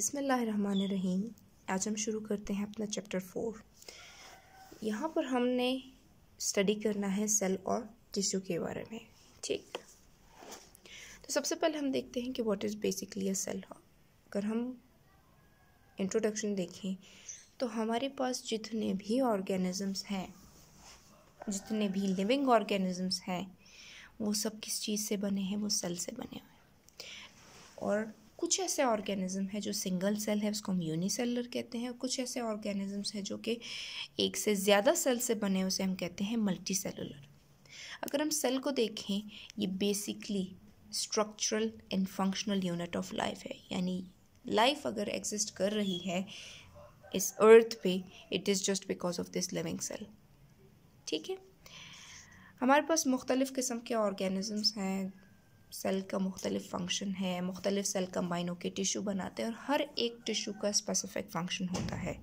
बिसमीम आज हम शुरू करते हैं अपना चैप्टर फोर यहाँ पर हमने स्टडी करना है सेल और टिश्यू के बारे में ठीक तो सबसे पहले हम देखते हैं कि what is basically a cell अगर हम इंट्रोडक्शन देखें तो हमारे पास जितने भी ऑर्गेनिजम्स हैं जितने भी लिविंग ऑर्गेनिजम्स हैं वो सब किस चीज़ से बने हैं वो सेल से बने हुए हैं और कुछ ऐसे ऑर्गेनिज्म है जो सिंगल सेल है उसको हम यूनिसेलर कहते हैं और कुछ ऐसे ऑर्गेनिजम्स हैं जो कि एक से ज़्यादा सेल से बने उसे हम कहते हैं मल्टी सेलुलर अगर हम सेल को देखें ये basically structural and functional unit of life है यानी लाइफ अगर एग्जिस्ट कर रही है इस अर्थ पे it is just because of this living cell ठीक है हमारे पास मुख्तलिफ़ किस्म के ऑर्गेनिजम्स हैं सेल का मुख्तलिफ फंक्शन है मुख्तलिफ सेल कंबाइन होकर टिशू बनाते हैं और हर एक टिशू का स्पेसिफिक फंक्शन होता है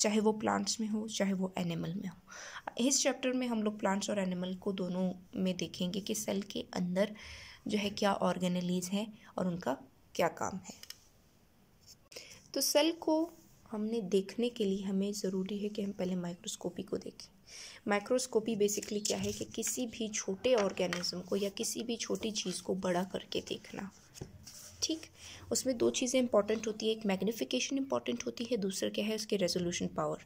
चाहे वो प्लांट्स में हो चाहे वो एनिमल में हो इस चैप्टर में हम लोग प्लांट्स और एनिमल को दोनों में देखेंगे कि सेल के अंदर जो है क्या ऑर्गेनलीज हैं और उनका क्या काम है तो सेल को हमने देखने के लिए हमें ज़रूरी है कि हम पहले माइक्रोस्कोपी को देखें माइक्रोस्कोपी बेसिकली क्या है कि किसी भी छोटे ऑर्गेनिज्म को या किसी भी छोटी चीज़ को बड़ा करके देखना ठीक उसमें दो चीज़ें इंपॉर्टेंट होती है एक मैग्निफिकेशन इंपॉर्टेंट होती है दूसरा क्या है उसके रेजोल्यूशन पावर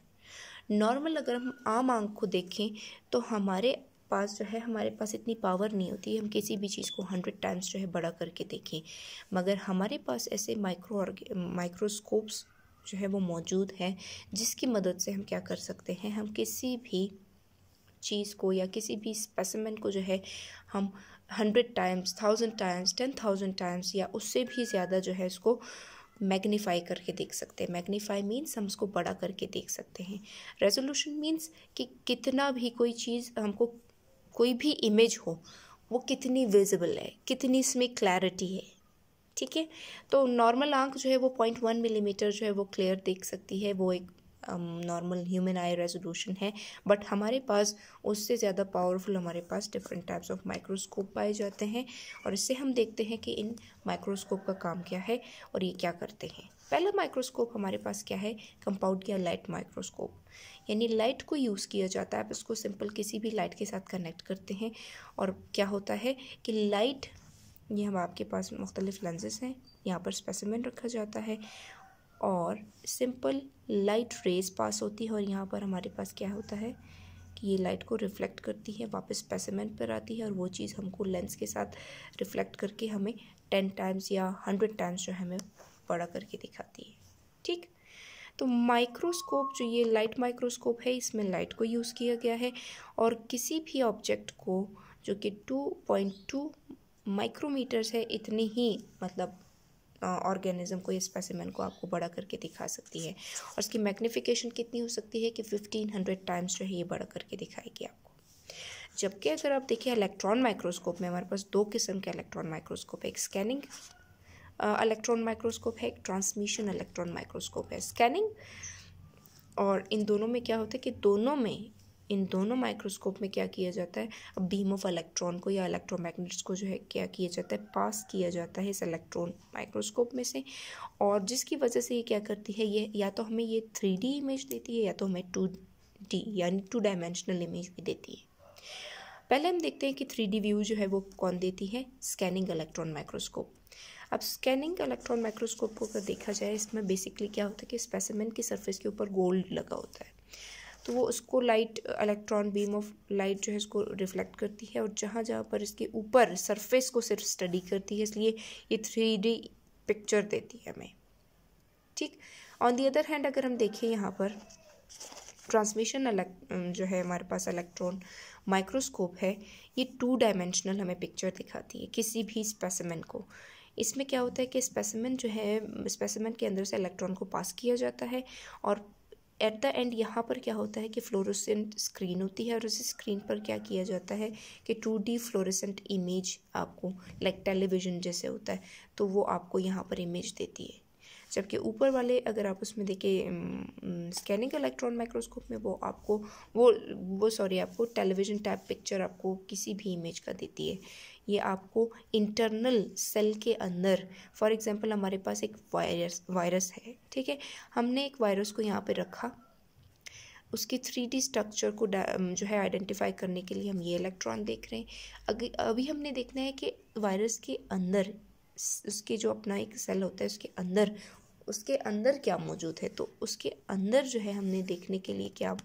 नॉर्मल अगर हम आम आंख को देखें तो हमारे पास जो है हमारे पास इतनी पावर नहीं होती हम किसी भी चीज़ को हंड्रेड टाइम्स जो है बड़ा करके देखें मगर हमारे पास ऐसे माइक्रो माइक्रोस्कोप्स जो है वो मौजूद है जिसकी मदद से हम क्या कर सकते हैं हम किसी भी चीज़ को या किसी भी स्पेसिमेंट को जो है हम hundred times thousand times ten thousand times या उससे भी ज़्यादा जो है इसको मैग्नीफाई करके देख सकते हैं मैग्नीफाई मीन्स हम उसको बड़ा करके देख सकते हैं रेजोल्यूशन मीन्स कि कितना भी कोई चीज़ हमको कोई भी इमेज हो वो कितनी विजिबल है कितनी इसमें क्लैरिटी है ठीक है तो नॉर्मल आँख जो है वो पॉइंट वन मिलीमीटर जो है वो क्लियर देख सकती है वो एक नॉर्मल ह्यूमन आई रेजोल्यूशन है बट हमारे पास उससे ज़्यादा पावरफुल हमारे पास डिफरेंट टाइप्स ऑफ माइक्रोस्कोप पाए जाते हैं और इससे हम देखते हैं कि इन माइक्रोस्कोप का काम क्या है और ये क्या करते हैं पहला माइक्रोस्कोप हमारे पास क्या है कंपाउंड या लाइट माइक्रोस्कोप यानी लाइट को यूज़ किया जाता है आप इसको सिंपल किसी भी लाइट के साथ कनेक्ट करते हैं और क्या होता है कि लाइट ये हम आपके पास मुख्तलिफ़ लेंसेज हैं यहाँ पर स्पेसिमेंट रखा जाता है और सिंपल लाइट रेज पास होती है और यहाँ पर हमारे पास क्या होता है कि ये लाइट को रिफ़्लेक्ट करती है वापस स्पेसिमेंट पर आती है और वो चीज़ हमको लेंस के साथ रिफ़्लेक्ट करके हमें टेन टाइम्स या हंड्रेड टाइम्स जो है हमें बड़ा करके दिखाती है ठीक तो माइक्रोस्कोप जो ये लाइट माइक्रोस्कोप है इसमें लाइट को यूज़ किया गया है और किसी भी ऑब्जेक्ट को जो कि टू पॉइंट टू माइक्रोमीटर्स है इतनी ही मतलब ऑर्गेनिज्म को इस स्पेसिमेन को आपको बड़ा करके दिखा सकती है और इसकी मैग्निफिकेशन कितनी हो सकती है कि फिफ्टीन हंड्रेड टाइम्स जो है ये बड़ा करके दिखाएगी आपको जबकि अगर आप देखिए इलेक्ट्रॉन माइक्रोस्कोप में हमारे पास दो किस्म के इलेक्ट्रॉन माइक्रोस्कोप है एक स्कैनिंग इलेक्ट्रॉन माइक्रोस्कोप है एक ट्रांसमिशन इलेक्ट्रॉन माइक्रोस्कोप है स्कैनिंग और इन दोनों में क्या होता है कि दोनों में इन दोनों माइक्रोस्कोप में क्या किया जाता है अब बीम ऑफ इलेक्ट्रॉन को या इलेक्ट्रोमैग्नेट्स को जो है क्या किया जाता है पास किया जाता है इस इलेक्ट्रॉन माइक्रोस्कोप में से और जिसकी वजह से ये क्या करती है ये या तो हमें ये थ्री डी इमेज देती है या तो हमें टू डी यानी टू डायमेंशनल इमेज भी देती है पहले हम देखते हैं कि थ्री डी व्यू जो है वो कौन देती है स्कैनिंग इलेक्ट्रॉन माइक्रोस्कोप अब स्कैनिंग इलेक्ट्रॉन माइक्रोस्कोप को अगर देखा जाए इसमें बेसिकली क्या होता है कि स्पेसिमेंट की सरफेस के ऊपर गोल्ड लगा होता है तो वो उसको light electron beam of light जो है उसको रिफ्लेक्ट करती है और जहाँ जहाँ पर इसके ऊपर सरफेस को सिर्फ स्टडी करती है इसलिए ये थ्री पिक्चर देती है हमें ठीक ऑन दी अदर हैंड अगर हम देखें यहाँ पर ट्रांसमिशन अलग जो है हमारे पास इलेक्ट्रॉन माइक्रोस्कोप है ये टू डायमेंशनल हमें पिक्चर दिखाती है किसी भी स्पेसिमेन को इसमें क्या होता है कि स्पेसिमेन जो है स्पेसिमेन के अंदर से इलेक्ट्रॉन को पास किया जाता है और एट द एंड यहाँ पर क्या होता है कि फ्लोरोसेंट स्क्रीन होती है और उस स्क्रीन पर क्या किया जाता है कि टू डी फ्लोरोसेंट इमेज आपको लाइक like टेलीविज़न जैसे होता है तो वो आपको यहाँ पर इमेज देती है जबकि ऊपर वाले अगर आप उसमें देखें स्कैनिंग इलेक्ट्रॉन माइक्रोस्कोप में वो आपको वो वो सॉरी आपको टेलीविज़न टाइप पिक्चर आपको किसी भी इमेज का देती है ये आपको इंटरनल सेल के अंदर फॉर एग्ज़ाम्पल हमारे पास एक वायरस वायरस है ठीक है हमने एक वायरस को यहाँ पे रखा उसके थ्री डी स्ट्रक्चर को जो है आइडेंटिफाई करने के लिए हम ये इलेक्ट्रॉन देख रहे हैं अभी हमने देखना है कि वायरस के अंदर उसके जो अपना एक सेल होता है उसके अंदर उसके अंदर क्या मौजूद है तो उसके अंदर जो है हमने देखने के लिए क्या आ,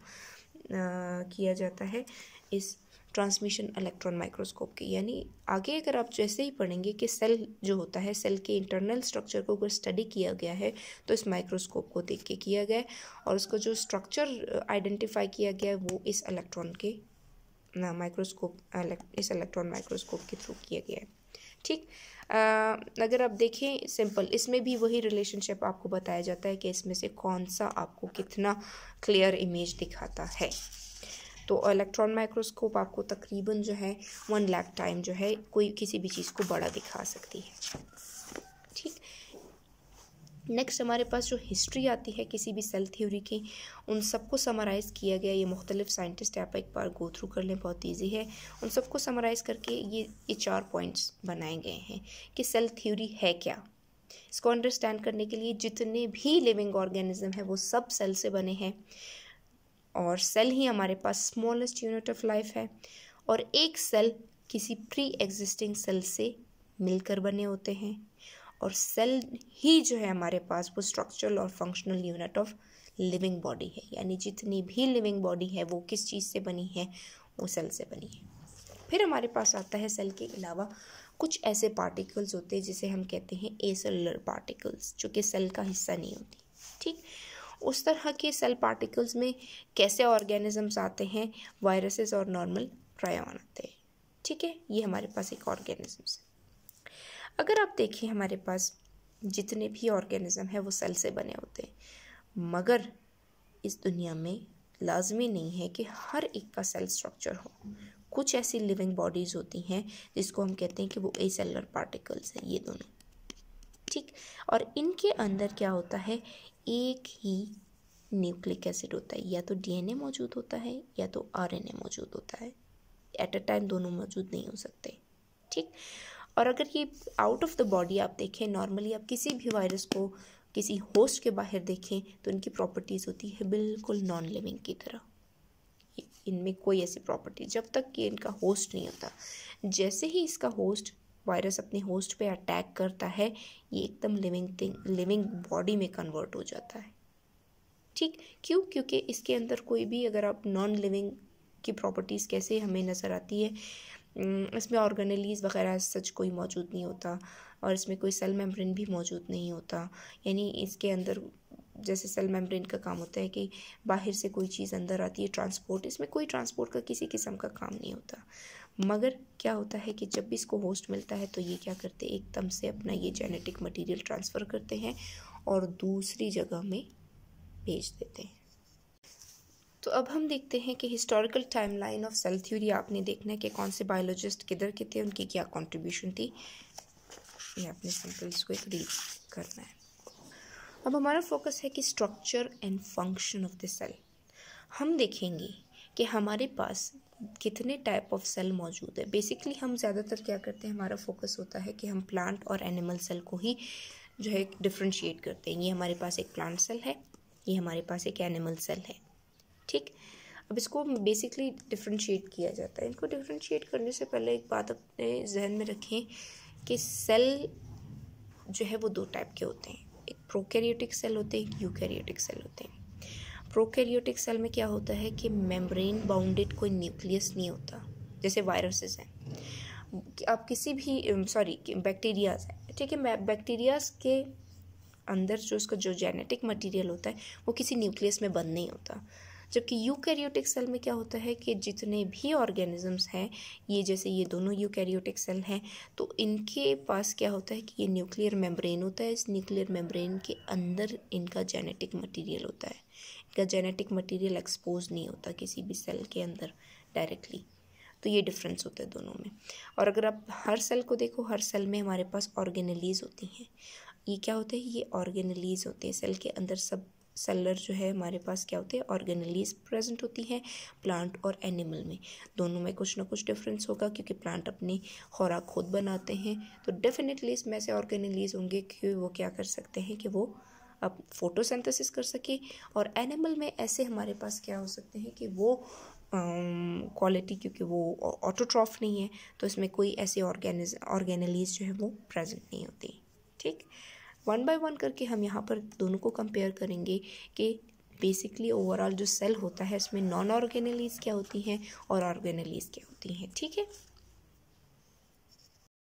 किया जाता है इस ट्रांसमिशन इलेक्ट्रॉन माइक्रोस्कोप के यानी आगे अगर आप जैसे ही पढ़ेंगे कि सेल जो होता है सेल के इंटरनल स्ट्रक्चर को अगर स्टडी किया गया है तो इस माइक्रोस्कोप को देख के किया गया और उसका जो स्ट्रक्चर आइडेंटिफाई किया गया है वो इस इलेक्ट्रॉन के माइक्रोस्कोप इस इलेक्ट्रॉन माइक्रोस्कोप के थ्रू किया गया है ठीक अगर आप देखें सिंपल इसमें भी वही रिलेशनशिप आपको बताया जाता है कि इसमें से कौन सा आपको कितना क्लियर इमेज दिखाता है तो इलेक्ट्रॉन माइक्रोस्कोप आपको तकरीबन जो है वन लैक टाइम जो है कोई किसी भी चीज़ को बड़ा दिखा सकती है नेक्स्ट हमारे पास जो हिस्ट्री आती है किसी भी सेल थ्योरी की उन सबको समराइज़ किया गया ये मुख्तलिफ साइंटिस्ट आप एक बार गो थ्रू कर लें बहुत ईजी है उन सबको समराइज़ करके ये ये चार पॉइंट्स बनाए गए हैं कि सेल थ्योरी है क्या इसको अंडरस्टैंड करने के लिए जितने भी लिविंग ऑर्गेनिज्म है वो सब सेल से बने हैं और सेल ही हमारे पास स्मॉलेस्ट यूनिट ऑफ लाइफ है और एक सेल किसी प्री एग्जिस्टिंग सेल से मिलकर बने होते हैं और सेल ही जो है हमारे पास वो स्ट्रक्चरल और functional unit of living body है यानी जितनी भी लिविंग बॉडी है वो किस चीज़ से बनी है वो सेल से बनी है फिर हमारे पास आता है सेल के अलावा कुछ ऐसे पार्टिकल्स होते हैं जिसे हम कहते हैं ए सेलर पार्टिकल्स जो कि सेल का हिस्सा नहीं होती ठीक उस तरह के सेल पार्टिकल्स में कैसे ऑर्गेनिजम्स आते हैं वायरसेस और नॉर्मल प्रायन आते हैं ठीक है ये हमारे पास एक ऑर्गेनिजम्स है अगर आप देखें हमारे पास जितने भी ऑर्गेनिज़म है वो सेल से बने होते हैं मगर इस दुनिया में लाजमी नहीं है कि हर एक का सेल स्ट्रक्चर हो कुछ ऐसी लिविंग बॉडीज़ होती हैं जिसको हम कहते हैं कि वो ए सेलर पार्टिकल्स हैं ये दोनों ठीक और इनके अंदर क्या होता है एक ही न्यूक्लिक एसिड होता है या तो डीएनए मौजूद होता है या तो आरएनए मौजूद होता है एट अ टाइम दोनों मौजूद नहीं हो सकते ठीक और अगर ये आउट ऑफ द बॉडी आप देखें नॉर्मली आप किसी भी वायरस को किसी होस्ट के बाहर देखें तो इनकी प्रॉपर्टीज़ होती है बिल्कुल नॉन लिविंग की तरह इनमें कोई ऐसी प्रॉपर्टी जब तक कि इनका होस्ट नहीं होता जैसे ही इसका होस्ट वायरस अपने होस्ट पे अटैक करता है ये एकदम लिविंग थिंग लिविंग बॉडी में कन्वर्ट हो जाता है ठीक क्यों क्योंकि इसके अंदर कोई भी अगर आप नॉन लिविंग की प्रॉपर्टीज़ कैसे हमें नज़र आती है हम्म, इसमें ऑर्गेनलीज वगैरह सच कोई मौजूद नहीं होता और इसमें कोई सेल मेम्ब्रेन भी मौजूद नहीं होता यानी इसके अंदर जैसे सेल मेम्ब्रेन का काम होता है कि बाहर से कोई चीज़ अंदर आती है ट्रांसपोर्ट इसमें कोई ट्रांसपोर्ट का किसी किस्म का काम नहीं होता मगर क्या होता है कि जब भी इसको होस्ट मिलता है तो ये क्या करते हैं एकदम से अपना ये जेनेटिक मटेरियल ट्रांसफ़र करते हैं और दूसरी जगह में भेज देते हैं तो अब हम देखते हैं कि historical timeline of cell theory आपने देखना है कि कौन से बायोलॉजिस्ट किधर के थे उनकी क्या कंट्रीब्यूशन थी ये अपने सिंपल्स को एक रीड करना है अब हमारा फोकस है कि structure and function of the cell हम देखेंगे कि हमारे पास कितने टाइप ऑफ सेल मौजूद है बेसिकली हम ज़्यादातर क्या करते हैं हमारा फोकस होता है कि हम प्लांट और एनिमल सेल को ही जो है डिफ्रेंशिएट करते हैं ये हमारे पास एक प्लांट सेल है ये हमारे पास एक एनिमल सेल है ठीक अब इसको बेसिकली डिफ्रेंशिएट किया जाता है इनको डिफ्रेंशिएट करने से पहले एक बात अपने जहन में रखें कि सेल जो है वो दो टाइप के होते हैं एक प्रोकैरियोटिक सेल होते हैं यूकैरियोटिक सेल होते हैं प्रोकैरियोटिक सेल में क्या होता है कि मेम्ब्रेन बाउंडेड कोई न्यूक्लियस नहीं होता जैसे वायरसेस हैं आप किसी भी सॉरी um, बैक्टीरियाज हैं ठीक है बैक्टीरियाज के अंदर जो उसका जो जेनेटिक मटेरियल होता है वो किसी न्यूक्लियस में बंद नहीं होता जबकि यूकैरियोटिक सेल में क्या होता है कि जितने भी ऑर्गेनिजम्स हैं ये जैसे ये दोनों यूकैरियोटिक सेल हैं तो इनके पास क्या होता है कि ये न्यूक्लियर मेम्ब्रेन होता है इस न्यूक्लियर मेम्ब्रेन के अंदर इनका जेनेटिक मटीरियल होता है इनका जेनेटिक मटीरियल एक्सपोज नहीं होता किसी भी सेल के अंदर डायरेक्टली तो ये डिफरेंस होता है दोनों में और अगर आप हर सेल को देखो हर सेल में हमारे पास ऑर्गेनलीज होती हैं ये क्या होता है ये ऑर्गेनलीज होते हैं सेल के अंदर सब सेलर जो है हमारे पास क्या होते हैं ऑर्गेनलीज प्रेजेंट होती हैं प्लांट और एनिमल में दोनों में कुछ ना कुछ डिफरेंस होगा क्योंकि प्लांट अपनी खुराक खुद बनाते हैं तो डेफिनेटली इसमें ऐसे ऑर्गेनलीज होंगे कि वो क्या कर सकते हैं कि वो अब फोटोसिंथेसिस कर सके और एनिमल में ऐसे हमारे पास क्या हो सकते हैं कि वो क्वालिटी क्योंकि वो ऑटोट्रॉफ नहीं है तो इसमें कोई ऐसे ऑर्गेनिज ऑर्गेनलीज जो है वो प्रेजेंट नहीं होती ठीक वन बाय वन करके हम यहाँ पर दोनों को कंपेयर करेंगे कि बेसिकली ओवरऑल जो सेल होता है उसमें नॉन ऑर्गेनलीज क्या होती हैं और ऑर्गेनलीज क्या होती हैं ठीक है